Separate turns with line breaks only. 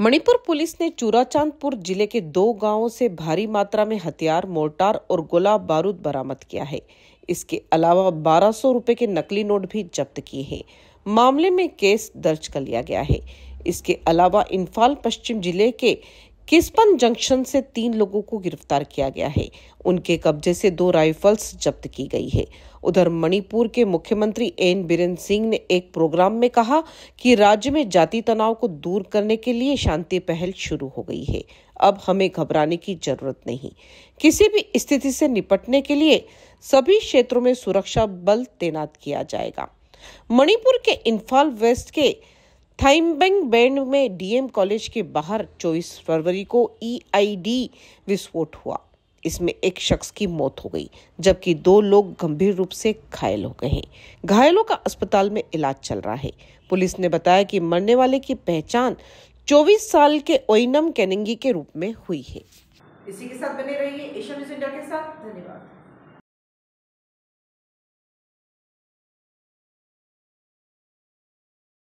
Manipur police ने चूराचांदपुर जिले के दो गांवों से भारी मात्रा में हथियार मोर्टार और गोला बारूद बरामद किया है इसके अलावा बारह सौ रुपए के नकली नोट भी जब्त किए हैं मामले में केस दर्ज कर लिया गया है इसके अलावा इम्फाल पश्चिम जिले के किस्पन जंक्शन से तीन लोगों को गिरफ्तार किया गया है उनके कब्जे से दो राइफल्स जब्त की गई है उधर मणिपुर के मुख्यमंत्री एन बीरेन सिंह ने एक प्रोग्राम में कहा कि राज्य में जाति तनाव को दूर करने के लिए शांति पहल शुरू हो गई है अब हमें घबराने की जरूरत नहीं किसी भी स्थिति से निपटने के लिए सभी क्षेत्रों में सुरक्षा बल तैनात किया जाएगा मणिपुर के इंफाल वेस्ट के थाइम्बेंग बैंड में डीएम कॉलेज के बाहर 24 फरवरी को ईआईडी e विस्फोट हुआ इसमें एक शख्स की मौत हो गई जबकि दो लोग गंभीर रूप से घायल हो गए घायलों का अस्पताल में इलाज चल रहा है पुलिस ने बताया कि मरने वाले की पहचान 24 साल के ओइनम कैनिंगी के रूप में हुई है
इसी के साथ बने रहिए एशिया न्यूज इंडिया के साथ धन्यवाद